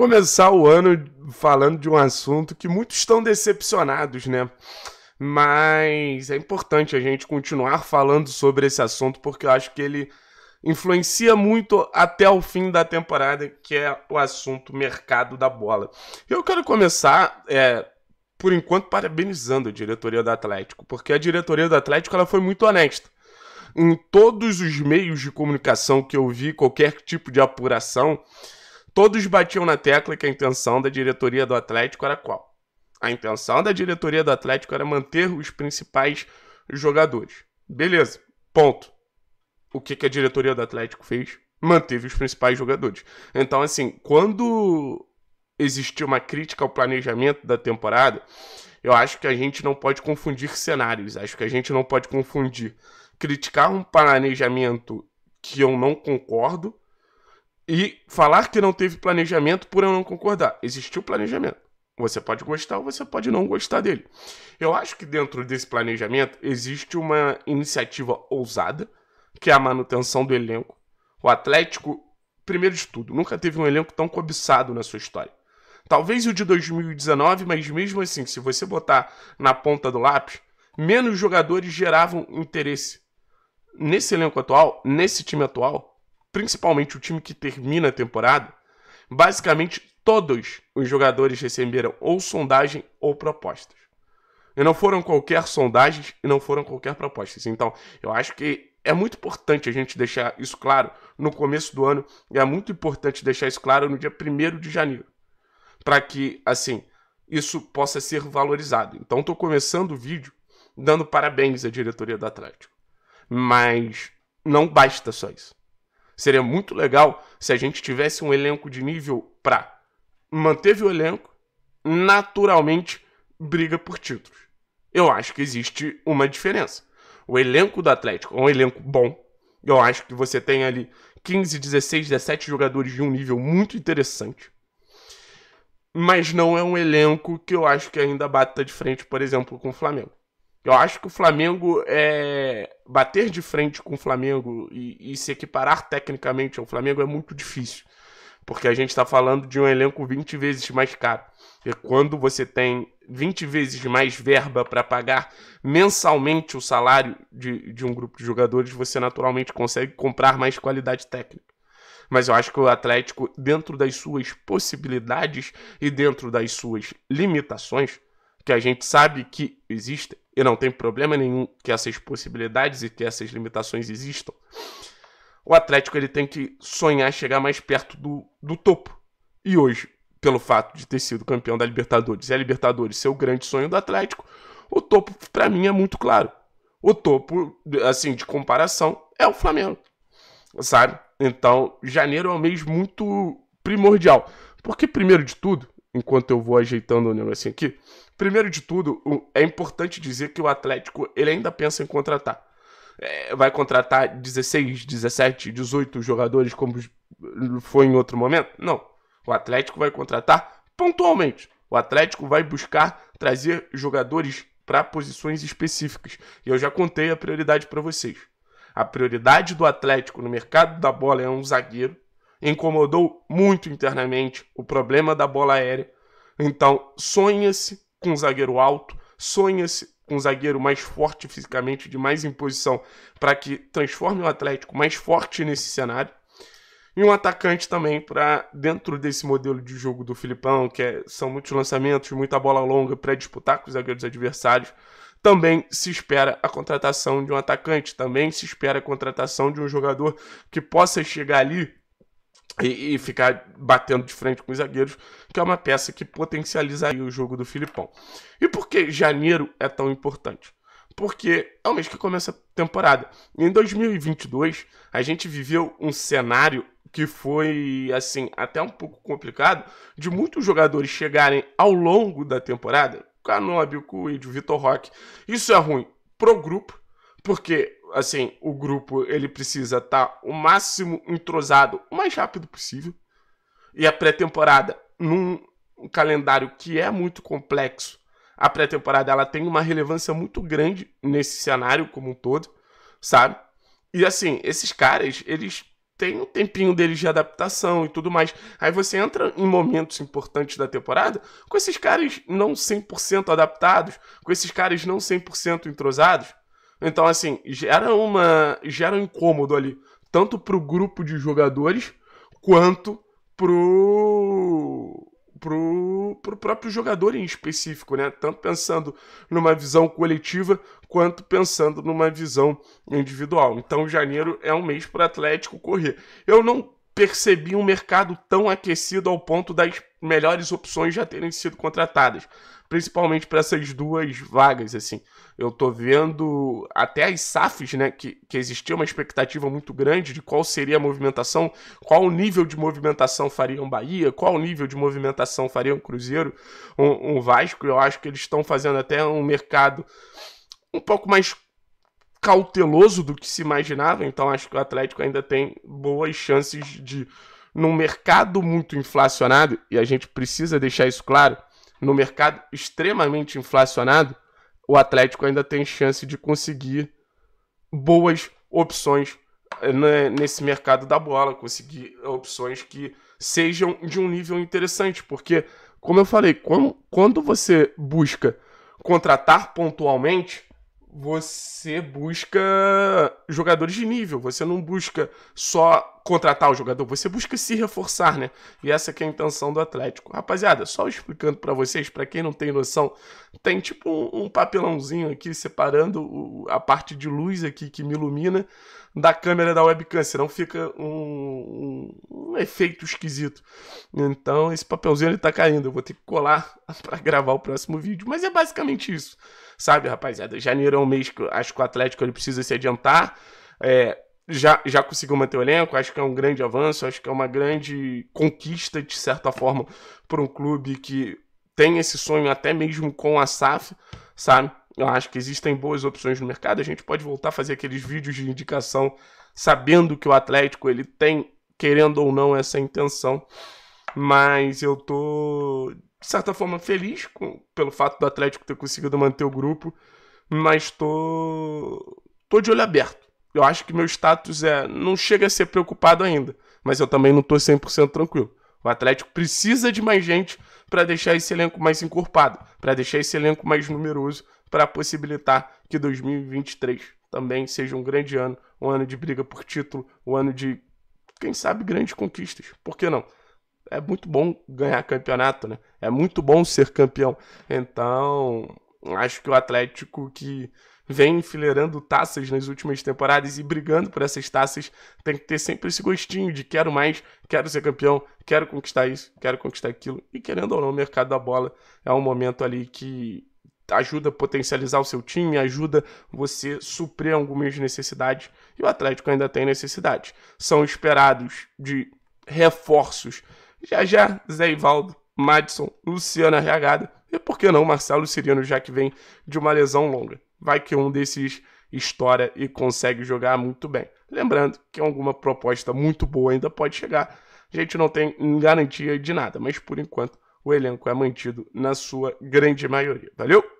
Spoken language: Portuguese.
começar o ano falando de um assunto que muitos estão decepcionados, né? Mas é importante a gente continuar falando sobre esse assunto porque eu acho que ele influencia muito até o fim da temporada, que é o assunto mercado da bola. Eu quero começar, é, por enquanto, parabenizando a diretoria do Atlético, porque a diretoria do Atlético ela foi muito honesta. Em todos os meios de comunicação que eu vi, qualquer tipo de apuração, Todos batiam na tecla que a intenção da diretoria do Atlético era qual? A intenção da diretoria do Atlético era manter os principais jogadores. Beleza, ponto. O que, que a diretoria do Atlético fez? Manteve os principais jogadores. Então, assim, quando existiu uma crítica ao planejamento da temporada, eu acho que a gente não pode confundir cenários. Acho que a gente não pode confundir criticar um planejamento que eu não concordo e falar que não teve planejamento por eu não concordar. Existiu planejamento. Você pode gostar ou você pode não gostar dele. Eu acho que dentro desse planejamento existe uma iniciativa ousada, que é a manutenção do elenco. O Atlético, primeiro de tudo, nunca teve um elenco tão cobiçado na sua história. Talvez o de 2019, mas mesmo assim, se você botar na ponta do lápis, menos jogadores geravam interesse. Nesse elenco atual, nesse time atual, principalmente o time que termina a temporada, basicamente todos os jogadores receberam ou sondagem ou propostas. E não foram qualquer sondagens e não foram qualquer propostas. Então, eu acho que é muito importante a gente deixar isso claro no começo do ano e é muito importante deixar isso claro no dia 1 de janeiro, para que, assim, isso possa ser valorizado. Então, estou começando o vídeo dando parabéns à diretoria do Atlético. Mas não basta só isso. Seria muito legal se a gente tivesse um elenco de nível pra manteve o elenco, naturalmente briga por títulos. Eu acho que existe uma diferença. O elenco do Atlético é um elenco bom. Eu acho que você tem ali 15, 16, 17 jogadores de um nível muito interessante. Mas não é um elenco que eu acho que ainda bata de frente, por exemplo, com o Flamengo. Eu acho que o Flamengo é bater de frente com o Flamengo e, e se equiparar tecnicamente ao Flamengo é muito difícil, porque a gente está falando de um elenco 20 vezes mais caro. E quando você tem 20 vezes mais verba para pagar mensalmente o salário de, de um grupo de jogadores, você naturalmente consegue comprar mais qualidade técnica mas eu acho que o Atlético, dentro das suas possibilidades e dentro das suas limitações, que a gente sabe que existem, e não tem problema nenhum que essas possibilidades e que essas limitações existam, o Atlético ele tem que sonhar chegar mais perto do, do topo. E hoje, pelo fato de ter sido campeão da Libertadores e a Libertadores ser o grande sonho do Atlético, o topo, para mim, é muito claro. O topo, assim, de comparação, é o Flamengo, sabe? Então, janeiro é um mês muito primordial. Porque, primeiro de tudo, enquanto eu vou ajeitando o negocinho aqui. Primeiro de tudo, é importante dizer que o Atlético ele ainda pensa em contratar. É, vai contratar 16, 17, 18 jogadores como foi em outro momento? Não. O Atlético vai contratar pontualmente. O Atlético vai buscar trazer jogadores para posições específicas. E eu já contei a prioridade para vocês. A prioridade do Atlético no mercado da bola é um zagueiro incomodou muito internamente o problema da bola aérea. Então, sonha-se com um zagueiro alto, sonha-se com um zagueiro mais forte fisicamente, de mais imposição, para que transforme o Atlético mais forte nesse cenário. E um atacante também para dentro desse modelo de jogo do Filipão, que é, são muitos lançamentos, muita bola longa para disputar com os zagueiros adversários. Também se espera a contratação de um atacante, também se espera a contratação de um jogador que possa chegar ali e, e, ficar batendo de frente com os zagueiros, que é uma peça que potencializaria o jogo do Filipão. E por que janeiro é tão importante? Porque é o mês que começa a temporada. E em 2022, a gente viveu um cenário que foi, assim, até um pouco complicado, de muitos jogadores chegarem ao longo da temporada, Canóbio, o Vitor Roque. Isso é ruim pro grupo, porque assim, o grupo ele precisa estar tá o máximo entrosado, o mais rápido possível. E a pré-temporada, num calendário que é muito complexo, a pré-temporada ela tem uma relevância muito grande nesse cenário como um todo, sabe? E assim, esses caras, eles têm um tempinho deles de adaptação e tudo mais. Aí você entra em momentos importantes da temporada com esses caras não 100% adaptados, com esses caras não 100% entrosados. Então, assim, gera uma. gera um incômodo ali. Tanto pro grupo de jogadores quanto pro. Pro, pro próprio jogador em específico, né? Tanto pensando numa visão coletiva quanto pensando numa visão individual. Então, janeiro é um mês para o Atlético correr. Eu não percebi um mercado tão aquecido ao ponto das melhores opções já terem sido contratadas, principalmente para essas duas vagas assim. Eu tô vendo até as SAFs, né, que, que existia uma expectativa muito grande de qual seria a movimentação, qual o nível de movimentação fariam Bahia, qual o nível de movimentação fariam Cruzeiro, um, um Vasco, eu acho que eles estão fazendo até um mercado um pouco mais cauteloso do que se imaginava, então acho que o Atlético ainda tem boas chances de, num mercado muito inflacionado, e a gente precisa deixar isso claro, no mercado extremamente inflacionado, o Atlético ainda tem chance de conseguir boas opções eh, nesse mercado da bola, conseguir opções que sejam de um nível interessante, porque, como eu falei, quando você busca contratar pontualmente, você busca jogadores de nível, você não busca só contratar o jogador, você busca se reforçar, né? E essa é a intenção do Atlético. Rapaziada, só explicando para vocês, para quem não tem noção, tem tipo um, papelãozinho aqui separando a parte de luz aqui que me ilumina da câmera da webcam, senão fica um, um efeito esquisito. Então esse papelzinho ele tá caindo, eu vou ter que colar para gravar o próximo vídeo. Mas é basicamente isso, sabe, rapaziada? Janeiro é um mês que acho que o Atlético ele precisa se adiantar. É, já, já conseguiu manter o elenco, acho que é um grande avanço, acho que é uma grande conquista, de certa forma, por um clube que tem esse sonho até mesmo com a SAF, sabe? Eu acho que existem boas opções no mercado, a gente pode voltar a fazer aqueles vídeos de indicação sabendo que o Atlético ele tem querendo ou não, essa intenção. Mas eu tô, de certa forma, feliz com, pelo fato do Atlético ter conseguido manter o grupo. Mas tô, tô de olho aberto. Eu acho que meu status é. Não chega a ser preocupado ainda. Mas eu também não tô 100% tranquilo. O Atlético precisa de mais gente para deixar esse elenco mais encorpado, para deixar esse elenco mais numeroso, para possibilitar que 2023 também seja um grande ano, um ano de briga por título, um ano de quem sabe, grandes conquistas. Por que não? É muito bom ganhar campeonato, né? É muito bom ser campeão. Então, acho que o Atlético que vem enfileirando taças nas últimas temporadas e brigando por essas taças, tem que ter sempre esse gostinho de quero mais, quero ser campeão, quero conquistar isso, quero conquistar aquilo. E querendo ou não, o mercado da bola é um momento ali que ajuda a potencializar o seu time, ajuda você suprir algumas necessidades, e o Atlético ainda tem necessidades. São esperados de reforços. Já já, Zé Ivaldo, Madison, Luciana Reagada, e por que não Marcelo Cirino, já que vem de uma lesão longa. Vai que um desses estoura e consegue jogar muito bem. Lembrando que alguma proposta muito boa ainda pode chegar. A gente não tem garantia de nada, mas por enquanto o elenco é mantido na sua grande maioria. Valeu!